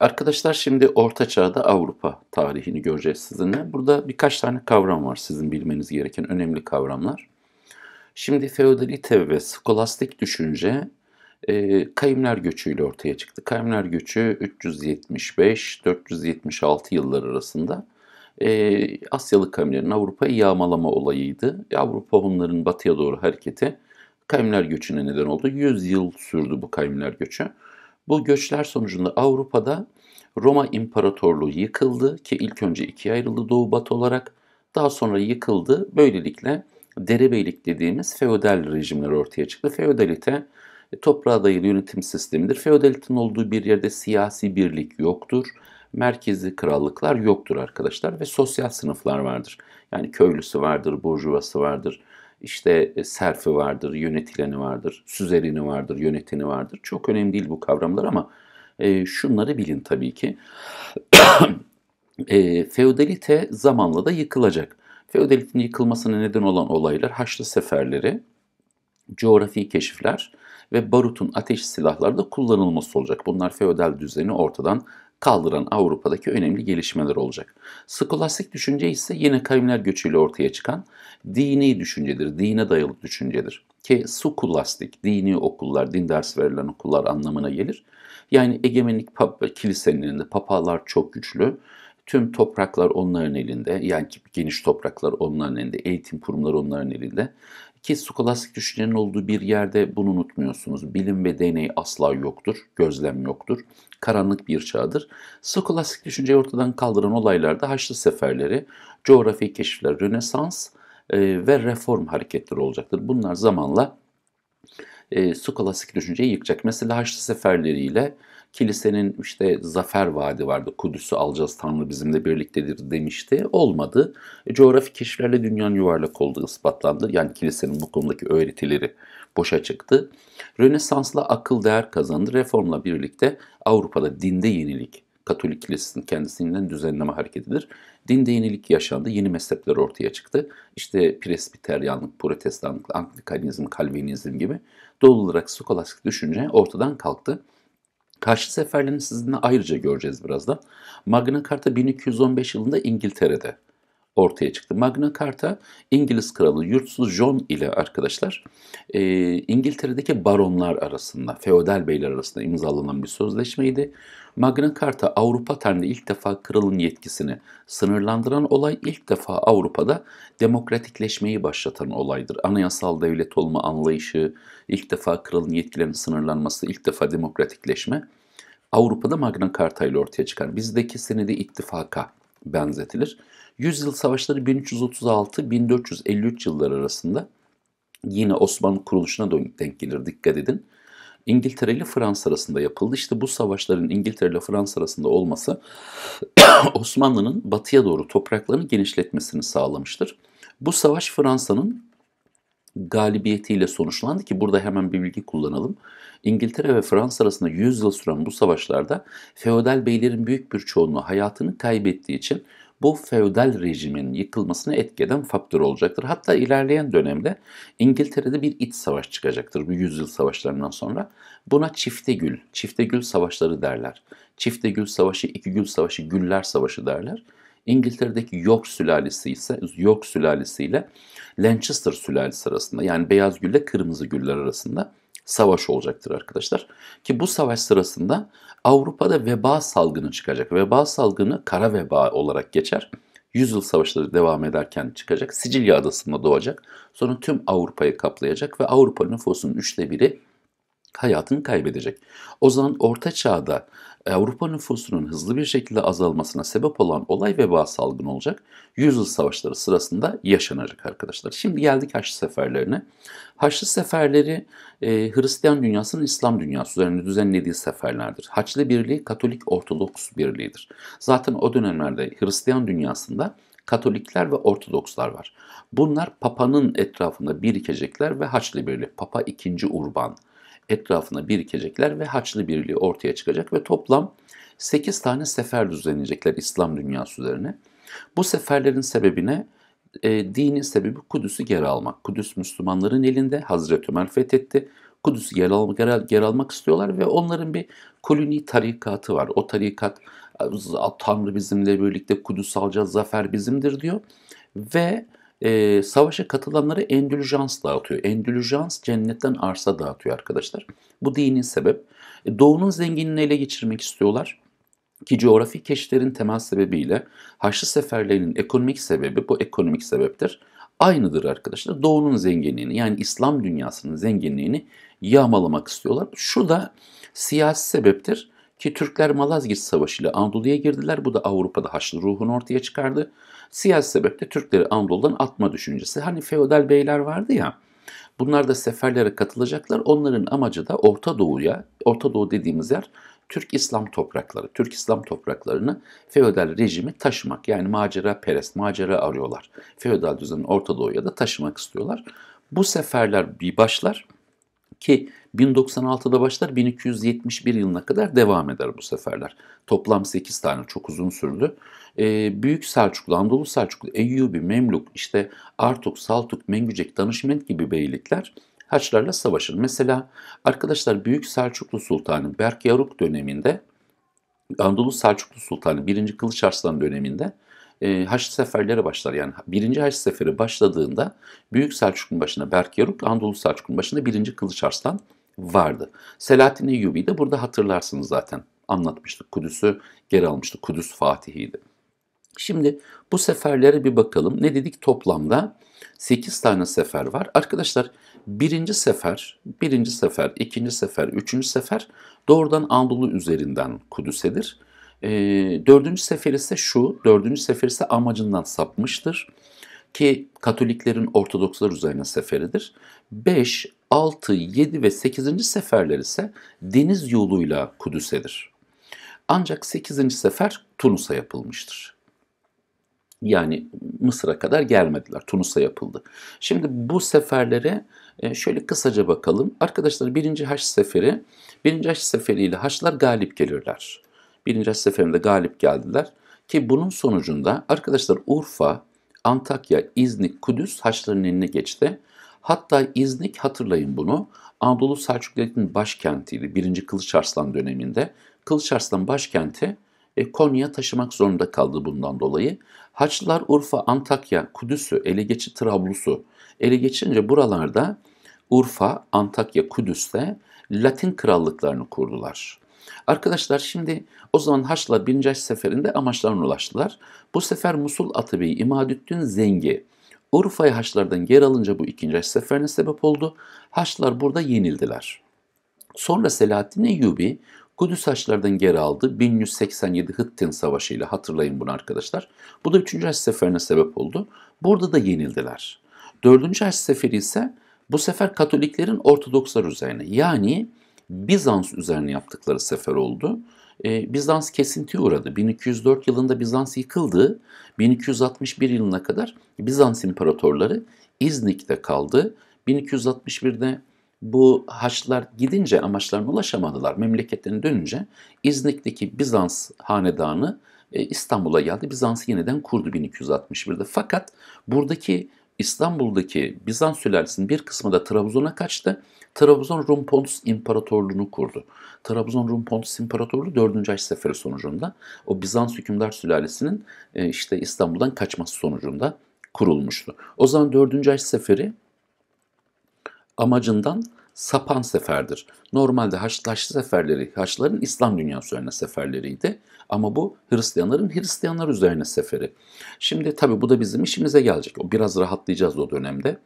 Arkadaşlar şimdi Orta Çağ'da Avrupa tarihini göreceğiz sizinle. Burada birkaç tane kavram var sizin bilmeniz gereken önemli kavramlar. Şimdi feodalite ve skolastik düşünce e, kayımlar göçüyle ortaya çıktı. Kayımlar göçü 375-476 yıllar arasında e, Asyalı kavimlerin Avrupa'yı yağmalama olayıydı. E, Avrupa bunların batıya doğru hareketi kavimler göçüne neden oldu. 100 yıl sürdü bu kavimler göçü. Bu göçler sonucunda Avrupa'da Roma İmparatorluğu yıkıldı ki ilk önce ikiye ayrıldı doğu batı olarak. Daha sonra yıkıldı. Böylelikle derebeylik dediğimiz feodal rejimler ortaya çıktı. Feodalite e, toprağa dayalı yönetim sistemidir. Feodalitenin olduğu bir yerde siyasi birlik yoktur. Merkezi krallıklar yoktur arkadaşlar ve sosyal sınıflar vardır. Yani köylüsü vardır, burjuvası vardır, işte e, serfi vardır, yönetileni vardır, süzerini vardır, yöneteni vardır. Çok önemli değil bu kavramlar ama e, şunları bilin tabii ki. e, feodalite zamanla da yıkılacak. Feodalitenin yıkılmasına neden olan olaylar Haçlı seferleri, coğrafi keşifler ve barutun ateş silahlarda kullanılması olacak. Bunlar feodal düzeni ortadan kaldıran Avrupa'daki önemli gelişmeler olacak. Skolastik düşünce ise yine kavimler göçüyle ortaya çıkan dini düşüncedir, dine dayalı düşüncedir. Ki skolastik, dini okullar, din ders verilen okullar anlamına gelir. Yani egemenlik pap, kilisenin elinde, papalar çok güçlü. Tüm topraklar onların elinde, yani geniş topraklar onların elinde, eğitim kurumları onların elinde ki skolastik düşüncenin olduğu bir yerde bunu unutmuyorsunuz. Bilim ve deney asla yoktur, gözlem yoktur. Karanlık bir çağdır. Skolastik düşünceyi ortadan kaldıran olaylar da Haçlı Seferleri, coğrafi keşifler, Rönesans ve reform hareketleri olacaktır. Bunlar zamanla e, klasik düşünceyi yıkacak. Mesela Haçlı seferleriyle kilisenin işte zafer vaadi vardı. Kudüs'ü alacağız Tanrı bizimle birliktedir demişti. Olmadı. E, coğrafi keşiflerle dünyanın yuvarlak olduğu ispatlandı. Yani kilisenin bu konudaki öğretileri boşa çıktı. Rönesans'la akıl değer kazandı. Reformla birlikte Avrupa'da dinde yenilik, Katolik Kilisesi'nin kendisinden düzenleme hareketidir. Dinde yenilik yaşandı, yeni mezhepler ortaya çıktı. İşte Presbiteryanlık, Protestanlık, Anglikanizm, Kalvinizm gibi Doğal olarak skolastik düşünce ortadan kalktı. Karşı seferlerini sizinle ayrıca göreceğiz birazdan. Magna Carta 1215 yılında İngiltere'de ortaya çıktı. Magna Carta İngiliz kralı yurtsuz John ile arkadaşlar e, İngiltere'deki baronlar arasında, feodal beyler arasında imzalanan bir sözleşmeydi. Magna Carta Avrupa tarihinde ilk defa kralın yetkisini sınırlandıran olay ilk defa Avrupa'da demokratikleşmeyi başlatan olaydır. Anayasal devlet olma anlayışı, ilk defa kralın yetkilerinin sınırlanması, ilk defa demokratikleşme Avrupa'da Magna Carta ile ortaya çıkar. Bizdeki senedi ittifaka benzetilir. Yüzyıl savaşları 1336-1453 yılları arasında yine Osmanlı kuruluşuna denk gelir dikkat edin. İngiltere ile Fransa arasında yapıldı. İşte bu savaşların İngiltere ile Fransa arasında olması Osmanlı'nın batıya doğru topraklarını genişletmesini sağlamıştır. Bu savaş Fransa'nın galibiyetiyle sonuçlandı ki burada hemen bir bilgi kullanalım. İngiltere ve Fransa arasında 100 yıl süren bu savaşlarda feodal beylerin büyük bir çoğunluğu hayatını kaybettiği için bu feodal rejimin yıkılmasına etkeden faktör olacaktır. Hatta ilerleyen dönemde İngiltere'de bir iç savaş çıkacaktır bu yüzyıl savaşlarından sonra. Buna çifte gül, çifte gül savaşları derler. Çifte gül savaşı, iki gül savaşı, güller savaşı derler. İngiltere'deki York sülalesi ise York sülalesiyle Lancaster sülalesi arasında yani beyaz gülle kırmızı güller arasında savaş olacaktır arkadaşlar. Ki bu savaş sırasında Avrupa'da veba salgını çıkacak. Veba salgını kara veba olarak geçer. Yüzyıl savaşları devam ederken çıkacak. Sicilya adasında doğacak. Sonra tüm Avrupa'yı kaplayacak ve Avrupa nüfusunun üçte biri hayatını kaybedecek. O zaman orta çağda Avrupa nüfusunun hızlı bir şekilde azalmasına sebep olan olay veba salgını olacak. Yüzyıl savaşları sırasında yaşanacak arkadaşlar. Şimdi geldik Haçlı Seferlerine. Haçlı Seferleri e, Hristiyan dünyasının İslam dünyası üzerinde düzenlediği seferlerdir. Haçlı Birliği Katolik Ortodoks Birliği'dir. Zaten o dönemlerde Hristiyan dünyasında Katolikler ve Ortodokslar var. Bunlar Papa'nın etrafında birikecekler ve Haçlı Birliği, Papa 2. Urban etrafına birikecekler ve Haçlı Birliği ortaya çıkacak ve toplam 8 tane sefer düzenleyecekler İslam dünyası üzerine. Bu seferlerin sebebine e, dinin sebebi Kudüs'ü geri almak. Kudüs Müslümanların elinde Hazreti Ömer fethetti. Kudüs'ü geri, al, geri, geri almak istiyorlar ve onların bir koloni tarikatı var. O tarikat Tanrı bizimle birlikte Kudüs alacağız, zafer bizimdir diyor. Ve e, savaşa katılanlara endülüjans dağıtıyor. Endülüjans cennetten arsa dağıtıyor arkadaşlar. Bu dinin sebep. E, doğunun zenginliğini ele geçirmek istiyorlar ki coğrafi keşiflerin temel sebebiyle Haçlı seferlerinin ekonomik sebebi bu ekonomik sebeptir. Aynıdır arkadaşlar. Doğunun zenginliğini yani İslam dünyasının zenginliğini yağmalamak istiyorlar. Şu da siyasi sebeptir ki Türkler Malazgirt Savaşı ile Anadolu'ya girdiler. Bu da Avrupa'da Haçlı ruhunu ortaya çıkardı. Siyasi sebeple Türkleri Anadolu'dan atma düşüncesi. Hani feodal beyler vardı ya. Bunlar da seferlere katılacaklar. Onların amacı da Orta Doğu'ya, Orta Doğu dediğimiz yer Türk İslam toprakları, Türk İslam topraklarını feodal rejimi taşımak. Yani macera perest, macera arıyorlar. Feodal düzenin Orta Doğu'ya da taşımak istiyorlar. Bu seferler bir başlar ki 1096'da başlar 1271 yılına kadar devam eder bu seferler. Toplam 8 tane çok uzun sürdü. Ee, Büyük Selçuklu, Anadolu Selçuklu, Eyyubi, Memluk, işte Artuk, Saltuk, Mengücek, Danışment gibi beylikler Haçlarla savaşır. Mesela arkadaşlar Büyük Selçuklu Sultanı Berk Yaruk döneminde Anadolu Selçuklu Sultanı 1. Kılıç Arslan döneminde e, Haçlı Seferleri başlar. Yani birinci Haçlı Seferi başladığında Büyük Selçukun başına Berk Yaruk, Anadolu Selçuklu'nun başında birinci Kılıç Arslan vardı. Selahattin Eyyubi'yi de burada hatırlarsınız zaten. Anlatmıştık. Kudüs'ü geri almıştı. Kudüs Fatihiydi. Şimdi bu seferlere bir bakalım. Ne dedik? Toplamda 8 tane sefer var. Arkadaşlar birinci sefer, birinci sefer, ikinci sefer, üçüncü sefer doğrudan Anadolu üzerinden Kudüs'edir. E, dördüncü sefer ise şu, dördüncü sefer ise amacından sapmıştır ki Katoliklerin Ortodokslar üzerine seferidir. 5, 6, 7 ve 8. seferler ise deniz yoluyla Kudüs'edir. Ancak 8. sefer Tunus'a yapılmıştır. Yani Mısır'a kadar gelmediler. Tunus'a yapıldı. Şimdi bu seferlere e, şöyle kısaca bakalım. Arkadaşlar birinci Haç Seferi, birinci Haç Seferi ile Haçlar galip gelirler birinci seferinde galip geldiler. Ki bunun sonucunda arkadaşlar Urfa, Antakya, İznik, Kudüs Haçlıların eline geçti. Hatta İznik hatırlayın bunu. Anadolu Selçuklu'nun başkentiydi 1. Kılıç Arslan döneminde. Kılıç Arslan başkenti e, Konya taşımak zorunda kaldı bundan dolayı. Haçlılar Urfa, Antakya, Kudüs'ü, ele geçi Trablus'u ele geçince buralarda Urfa, Antakya, Kudüs'te Latin krallıklarını kurdular. Arkadaşlar şimdi o zaman Haçlı birinci seferinde amaçlarına ulaştılar. Bu sefer Musul Atıbi İmadüddin Zengi Urfa'yı Haçlardan geri alınca bu ikinci Haç seferine sebep oldu. Haçlar burada yenildiler. Sonra Selahaddin Eyyubi Kudüs Haçlardan geri aldı. 1187 Hıttin Savaşı ile hatırlayın bunu arkadaşlar. Bu da 3. Haç Seferi'ne sebep oldu. Burada da yenildiler. 4. Haç Seferi ise bu sefer Katoliklerin Ortodokslar üzerine yani Bizans üzerine yaptıkları sefer oldu. E, Bizans kesintiye uğradı. 1204 yılında Bizans yıkıldı. 1261 yılına kadar Bizans imparatorları İznik'te kaldı. 1261'de bu Haçlılar gidince amaçlarına ulaşamadılar. Memleketlerine dönünce İznik'teki Bizans hanedanı e, İstanbul'a geldi. Bizans'ı yeniden kurdu 1261'de. Fakat buradaki İstanbul'daki Bizans sülalesinin bir kısmı da Trabzon'a kaçtı. Trabzon Rum Pontus İmparatorluğunu kurdu. Trabzon Rum Pontus İmparatorluğu 4. Haç Seferi sonucunda o Bizans hükümdar sülalesinin e, işte İstanbul'dan kaçması sonucunda kurulmuştu. O zaman 4. Haç Seferi amacından sapan seferdir. Normalde Haçlı seferleri, Haçlıların İslam dünyası üzerine seferleriydi. Ama bu Hristiyanların Hristiyanlar üzerine seferi. Şimdi tabi bu da bizim işimize gelecek. Biraz rahatlayacağız o dönemde.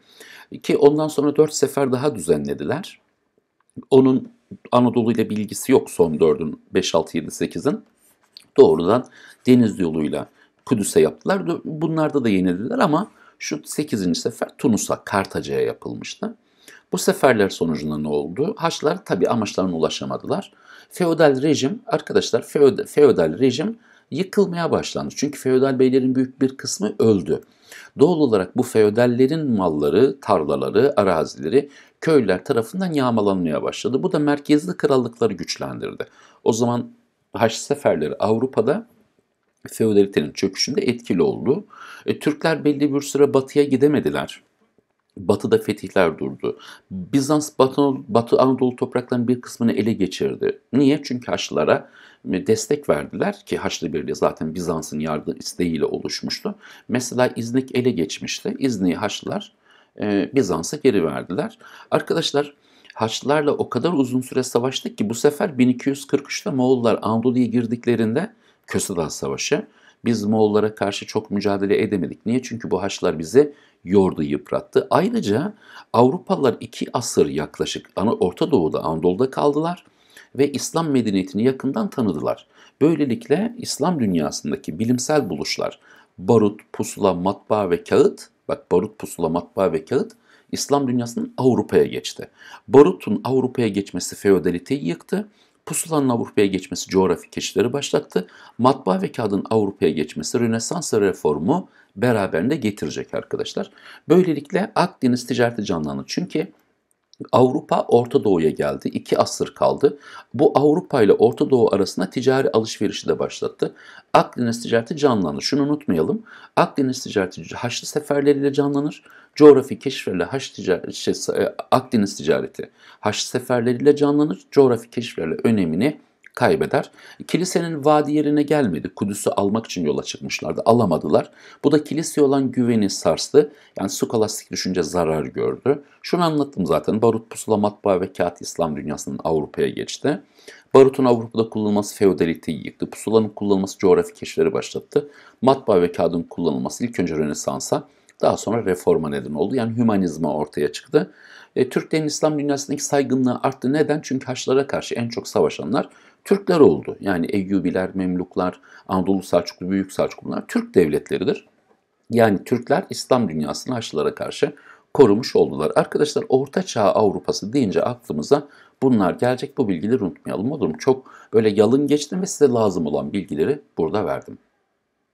Ki ondan sonra dört sefer daha düzenlediler. Onun Anadolu ile bilgisi yok son dördün, 5, 6, 7, 8'in. Doğrudan deniz yoluyla Kudüs'e yaptılar. Bunlarda da yenildiler ama şu 8. sefer Tunus'a, Kartaca'ya yapılmıştı. Bu seferler sonucunda ne oldu? Haçlar tabi amaçlarına ulaşamadılar. Feodal rejim, arkadaşlar feodal, feodal rejim yıkılmaya başlandı. Çünkü feodal beylerin büyük bir kısmı öldü. Doğal olarak bu feodallerin malları, tarlaları, arazileri köylüler tarafından yağmalanmaya başladı. Bu da merkezli krallıkları güçlendirdi. O zaman Haç seferleri Avrupa'da feodalitenin çöküşünde etkili oldu. E, Türkler belli bir süre batıya gidemediler. Batı'da fetihler durdu. Bizans Batı, Batı Anadolu topraklarının bir kısmını ele geçirdi. Niye? Çünkü Haçlılara e, destek verdiler ki Haçlı Birliği zaten Bizans'ın yardım isteğiyle oluşmuştu. Mesela İznik ele geçmişti. İznik'i Haçlılar e, Bizans'a geri verdiler. Arkadaşlar Haçlılarla o kadar uzun süre savaştık ki bu sefer 1243'te Moğollar Anadolu'ya girdiklerinde Köse Savaşı biz Moğollara karşı çok mücadele edemedik. Niye? Çünkü bu Haçlılar bizi yordu yıprattı. Ayrıca Avrupalılar iki asır yaklaşık Orta Doğu'da Anadolu'da kaldılar ve İslam medeniyetini yakından tanıdılar. Böylelikle İslam dünyasındaki bilimsel buluşlar barut, pusula, matbaa ve kağıt bak barut, pusula, matbaa ve kağıt İslam dünyasının Avrupa'ya geçti. Barut'un Avrupa'ya geçmesi feodaliteyi yıktı. Pusulanın Avrupa'ya geçmesi coğrafi keşifleri başlattı. Matbaa ve kağıdın Avrupa'ya geçmesi Rönesans reformu beraberinde getirecek arkadaşlar. Böylelikle Akdeniz ticareti canlandı. Çünkü Avrupa Orta Doğu'ya geldi. iki asır kaldı. Bu Avrupa ile Orta Doğu arasında ticari alışverişi de başlattı. Akdeniz ticareti canlanır. Şunu unutmayalım. Akdeniz ticareti Haçlı seferleriyle canlanır. Coğrafi keşiflerle Haç ticareti, şey, e, Akdeniz ticareti Haçlı seferleriyle canlanır. Coğrafi keşiflerle önemini kaybeder. Kilisenin vadi yerine gelmedi. Kudüs'ü almak için yola çıkmışlardı. Alamadılar. Bu da kiliseye olan güveni sarstı. Yani skolastik düşünce zarar gördü. Şunu anlattım zaten. Barut pusula matbaa ve kağıt İslam dünyasının Avrupa'ya geçti. Barut'un Avrupa'da kullanılması feodaliteyi yıktı. Pusulanın kullanılması coğrafi keşifleri başlattı. Matbaa ve kağıdın kullanılması ilk önce Rönesans'a daha sonra reforma neden oldu. Yani hümanizma ortaya çıktı. E, Türklerin İslam dünyasındaki saygınlığı arttı. Neden? Çünkü Haçlara karşı en çok savaşanlar Türkler oldu. Yani Eyyubiler, Memluklar, Anadolu Selçuklu, Büyük Selçuklu bunlar Türk devletleridir. Yani Türkler İslam dünyasını Haçlılara karşı korumuş oldular. Arkadaşlar Orta Çağ Avrupası deyince aklımıza bunlar gelecek. Bu bilgileri unutmayalım olur mu? Çok böyle yalın geçtim ve size lazım olan bilgileri burada verdim.